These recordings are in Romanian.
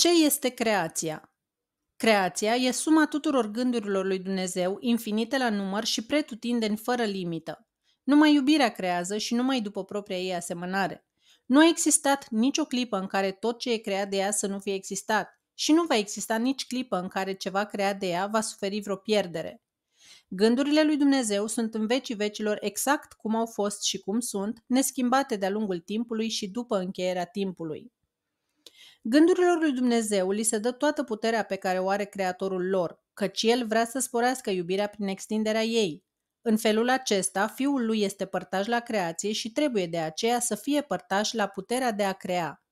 Ce este creația? Creația e suma tuturor gândurilor lui Dumnezeu, infinite la număr și pretutindeni fără limită. Numai iubirea creează și numai după propria ei asemănare. Nu a existat nicio clipă în care tot ce e creat de ea să nu fie existat și nu va exista nici clipă în care ceva creat de ea va suferi vreo pierdere. Gândurile lui Dumnezeu sunt în vecii vecilor exact cum au fost și cum sunt, neschimbate de-a lungul timpului și după încheierea timpului. Gândurilor lui Dumnezeu li se dă toată puterea pe care o are Creatorul lor, căci El vrea să sporească iubirea prin extinderea ei. În felul acesta, Fiul lui este părtaș la creație și trebuie de aceea să fie părtaș la puterea de a crea.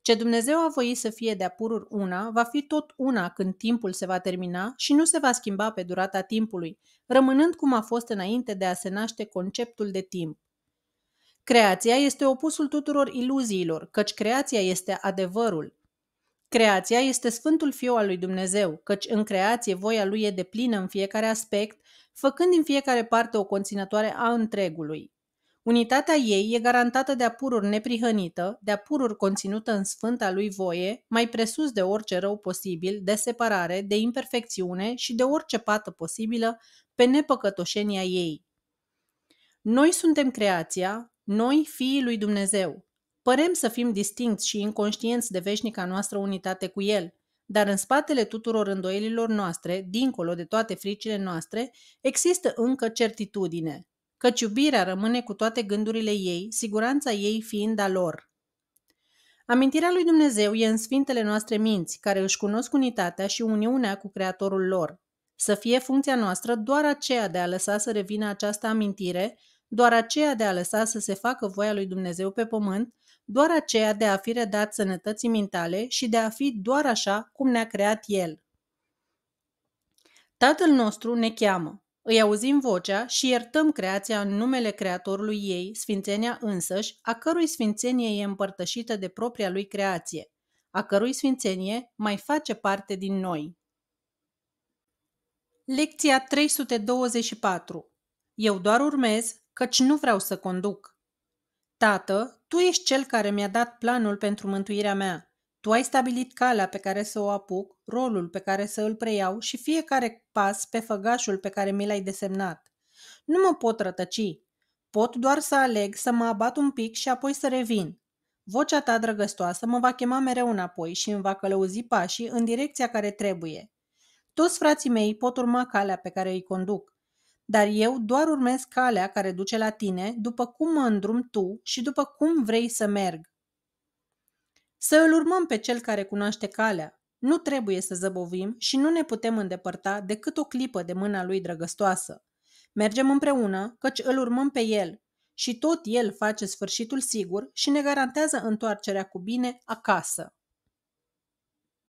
Ce Dumnezeu a voit să fie de-a pururi una, va fi tot una când timpul se va termina și nu se va schimba pe durata timpului, rămânând cum a fost înainte de a se naște conceptul de timp. Creația este opusul tuturor iluziilor, căci creația este adevărul. Creația este Sfântul Fiu al lui Dumnezeu, căci în creație voia lui e deplină în fiecare aspect, făcând din fiecare parte o conținătoare a întregului. Unitatea ei e garantată de-a pururi neprihănită, de-a pururi conținută în sfânta lui voie, mai presus de orice rău posibil, de separare, de imperfecțiune și de orice pată posibilă pe nepăcătoșenia ei. Noi suntem creația, noi, fiii lui Dumnezeu, părem să fim distinți și inconștienți de veșnica noastră unitate cu El, dar în spatele tuturor îndoielilor noastre, dincolo de toate fricile noastre, există încă certitudine, căci iubirea rămâne cu toate gândurile ei, siguranța ei fiind a lor. Amintirea lui Dumnezeu e în sfintele noastre minți, care își cunosc unitatea și uniunea cu Creatorul lor. Să fie funcția noastră doar aceea de a lăsa să revină această amintire, doar aceea de a lăsa să se facă voia lui Dumnezeu pe pământ, doar aceea de a fi redat sănătății mintale și de a fi doar așa cum ne-a creat El. Tatăl nostru ne cheamă, îi auzim vocea și iertăm creația în numele Creatorului ei, sfințenia însăși, a cărui sfințenie e împărtășită de propria lui creație, a cărui sfințenie mai face parte din noi. Lecția 324 Eu doar urmez căci nu vreau să conduc. Tată, tu ești cel care mi-a dat planul pentru mântuirea mea. Tu ai stabilit calea pe care să o apuc, rolul pe care să îl preiau și fiecare pas pe făgașul pe care mi l-ai desemnat. Nu mă pot rătăci. Pot doar să aleg să mă abat un pic și apoi să revin. Vocea ta drăgăstoasă mă va chema mereu înapoi și îmi va călăuzi pașii în direcția care trebuie. Toți frații mei pot urma calea pe care îi conduc dar eu doar urmez calea care duce la tine, după cum mă îndrum tu și după cum vrei să merg. Să îl urmăm pe cel care cunoaște calea. Nu trebuie să zăbovim și nu ne putem îndepărta decât o clipă de mâna lui drăgăstoasă. Mergem împreună, căci îl urmăm pe el și tot el face sfârșitul sigur și ne garantează întoarcerea cu bine acasă.